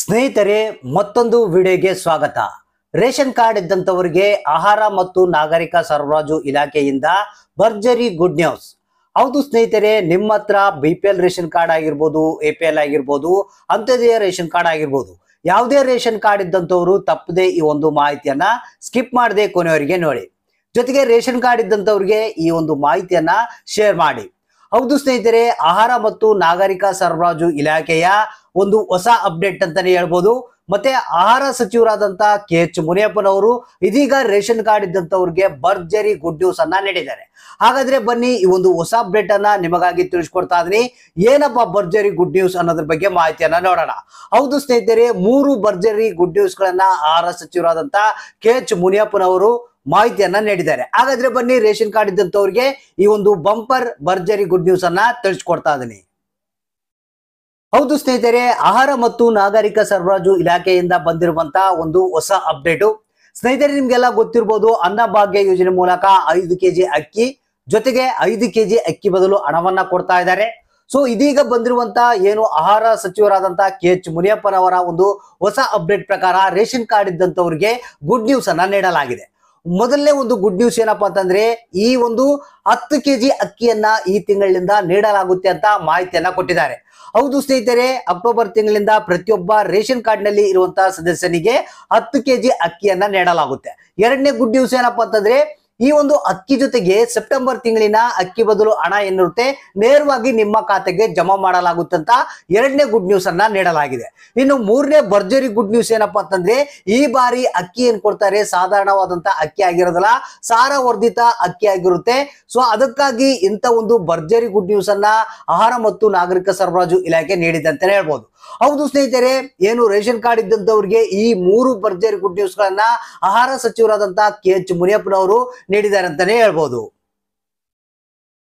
ಸ್ನೇಹಿತರೆ ಮತ್ತೊಂದು ವಿಡಿಯೋಗೆ ಸ್ವಾಗತ ರೇಷನ್ ಕಾರ್ಡ್ ಇದ್ದಂಥವರಿಗೆ ಆಹಾರ ಮತ್ತು ನಾಗರಿಕ ಸರಬರಾಜು ಇಲಾಖೆಯಿಂದ ಭರ್ಜರಿ ಗುಡ್ ನ್ಯೂಸ್ ಹೌದು ಸ್ನೇಹಿತರೆ ನಿಮ್ಮ ಹತ್ರ B P L ration card ಆಗಿರ್ಬೋದು ಎ ಪಿ ಎಲ್ ಆಗಿರ್ಬೋದು ಅಂತ್ಯದೇ ರೇಷನ್ ಕಾರ್ಡ್ ಆಗಿರ್ಬೋದು ಯಾವುದೇ ರೇಷನ್ ಕಾರ್ಡ್ ಇದ್ದಂಥವರು ತಪ್ಪದೆ ಈ ಒಂದು ಮಾಹಿತಿಯನ್ನ ಸ್ಕಿಪ್ ಮಾಡದೆ ಕೊನೆಯವರಿಗೆ ನೋಡಿ ಜೊತೆಗೆ ರೇಷನ್ ಕಾರ್ಡ್ ಇದ್ದಂಥವ್ರಿಗೆ ಈ ಒಂದು ಮಾಹಿತಿಯನ್ನ ಶೇರ್ ಮಾಡಿ ಹೌದು ಸ್ನೇಹಿತರೆ ಆಹಾರ ಮತ್ತು ನಾಗರಿಕ ಸರಬರಾಜು ಇಲಾಖೆಯ ಒಂದು ಹೊಸ ಅಪ್ಡೇಟ್ ಅಂತಾನೆ ಹೇಳ್ಬೋದು ಮತ್ತೆ ಆಹಾರ ಸಚಿವರಾದಂತಹ ಕೆ ಎಚ್ ಮುನಿಯಪ್ಪನವರು ಇದೀಗ ರೇಷನ್ ಕಾರ್ಡ್ ಇದ್ದಂತವ್ರಿಗೆ ಭರ್ಜರಿ ಗುಡ್ ನ್ಯೂಸ್ ಅನ್ನ ನೀಡಿದ್ದಾರೆ ಹಾಗಾದ್ರೆ ಬನ್ನಿ ಈ ಒಂದು ಹೊಸ ಅಪ್ಡೇಟ್ ಅನ್ನ ನಿಮಗಾಗಿ ತಿಳಿಸ್ಕೊಡ್ತಾ ಇದೀನಿ ಏನಪ್ಪ ಭರ್ಜರಿ ಗುಡ್ ನ್ಯೂಸ್ ಅನ್ನೋದ್ರ ಬಗ್ಗೆ ಮಾಹಿತಿಯನ್ನ ನೋಡೋಣ ಹೌದು ಸ್ನೇಹಿತರೆ ಮೂರು ಭರ್ಜರಿ ಗುಡ್ ನ್ಯೂಸ್ ಗಳನ್ನ ಆಹಾರ ಸಚಿವರಾದಂತ ಕೆ ಎಚ್ ಮುನಿಯಪ್ಪನವರು ಮಾಹಿತಿಯನ್ನ ನೀಡಿದ್ದಾರೆ ಹಾಗಾದ್ರೆ ಬನ್ನಿ ರೇಷನ್ ಕಾರ್ಡ್ ಇದ್ದಂತವ್ರಿಗೆ ಈ ಒಂದು ಬಂಪರ್ ಭರ್ಜರಿ ಗುಡ್ ನ್ಯೂಸ್ ಅನ್ನ ತಿಳಿಸ್ಕೊಡ್ತಾ ಇದೀನಿ ಹೌದು ಸ್ನೇಹಿತರೆ ಆಹಾರ ಮತ್ತು ನಾಗರಿಕ ಸರಬರಾಜು ಇಲಾಖೆಯಿಂದ ಬಂದಿರುವಂತಹ ಒಂದು ಹೊಸ ಅಪ್ಡೇಟು ಸ್ನೇಹಿತರೆ ನಿಮ್ಗೆಲ್ಲ ಗೊತ್ತಿರ್ಬೋದು ಅನ್ನಭಾಗ್ಯ ಯೋಜನೆ ಮೂಲಕ ಐದು ಕೆಜಿ ಅಕ್ಕಿ ಜೊತೆಗೆ ಐದು ಕೆಜಿ ಅಕ್ಕಿ ಬದಲು ಹಣವನ್ನ ಕೊಡ್ತಾ ಇದ್ದಾರೆ ಸೊ ಇದೀಗ ಬಂದಿರುವಂತ ಏನು ಆಹಾರ ಸಚಿವರಾದಂತಹ ಕೆ ಎಚ್ ಮುನಿಯಪ್ಪನವರ ಒಂದು ಹೊಸ ಅಪ್ಡೇಟ್ ಪ್ರಕಾರ ರೇಷನ್ ಕಾರ್ಡ್ ಇದ್ದಂತವರಿಗೆ ಗುಡ್ ನ್ಯೂಸ್ ಅನ್ನ ನೀಡಲಾಗಿದೆ ಮೊದಲನೇ ಒಂದು ಗುಡ್ ನ್ಯೂಸ್ ಏನಪ್ಪಾ ಅಂತಂದ್ರೆ ಈ ಒಂದು ಹತ್ತು ಕೆ ಜಿ ಅಕ್ಕಿಯನ್ನ ಈ ತಿಂಗಳಿನಿಂದ ನೀಡಲಾಗುತ್ತೆ ಅಂತ ಮಾಹಿತಿಯನ್ನ ಕೊಟ್ಟಿದ್ದಾರೆ ಹೌದು ಸ್ನೇಹಿತರೆ ಅಕ್ಟೋಬರ್ ತಿಂಗಳಿಂದ ಪ್ರತಿಯೊಬ್ಬ ರೇಷನ್ ಕಾರ್ಡ್ ನಲ್ಲಿ ಇರುವಂತಹ ಸದಸ್ಯನಿಗೆ ಹತ್ತು ಕೆ ಜಿ ಅಕ್ಕಿಯನ್ನ ನೀಡಲಾಗುತ್ತೆ ಎರಡನೇ ಗುಡ್ ನ್ಯೂಸ್ ಏನಪ್ಪಾ ಅಂತಂದ್ರೆ ಈ ಒಂದು ಅಕ್ಕಿ ಜೊತೆಗೆ ಸೆಪ್ಟೆಂಬರ್ ತಿಂಗಳಿನ ಅಕ್ಕಿ ಬದಲು ಹಣ ಏನಿರುತ್ತೆ ನೇರವಾಗಿ ನಿಮ್ಮ ಖಾತೆಗೆ ಜಮಾ ಮಾಡಲಾಗುತ್ತಂತ ಎರಡನೇ ಗುಡ್ ನ್ಯೂಸ್ ಅನ್ನ ನೀಡಲಾಗಿದೆ ಇನ್ನು ಮೂರನೇ ಭರ್ಜರಿ ಗುಡ್ ನ್ಯೂಸ್ ಏನಪ್ಪಾ ಅಂತಂದ್ರೆ ಈ ಬಾರಿ ಅಕ್ಕಿ ಏನ್ ಕೊಡ್ತಾರೆ ಸಾಧಾರಣವಾದಂತ ಅಕ್ಕಿ ಆಗಿರೋದಲ್ಲ ಸಾರ ವರ್ಧಿತ ಅಕ್ಕಿ ಆಗಿರುತ್ತೆ ಸೊ ಅದಕ್ಕಾಗಿ ಇಂತ ಒಂದು ಭರ್ಜರಿ ಗುಡ್ ನ್ಯೂಸ್ ಅನ್ನ ಆಹಾರ ಮತ್ತು ನಾಗರಿಕ ಸರಬರಾಜು ಇಲಾಖೆ ನೀಡಿದೆ ಅಂತಾನೆ ಹೇಳ್ಬೋದು ಹೌದು ಸ್ನೇಹಿತರೆ ಏನು ರೇಷನ್ ಕಾರ್ಡ್ ಇದ್ದಂತವ್ರಿಗೆ ಈ ಮೂರು ಭರ್ಜರಿ ಗುಡ್ ನ್ಯೂಸ್ ಗಳನ್ನ ಆಹಾರ ಸಚಿವರಾದಂತಹ ಕೆ ಎಚ್ ಮುನಿಯಪ್ಪನವರು ನೀಡಿದ್ದಾರೆ ಅಂತಾನೆ ಹೇಳ್ಬೋದು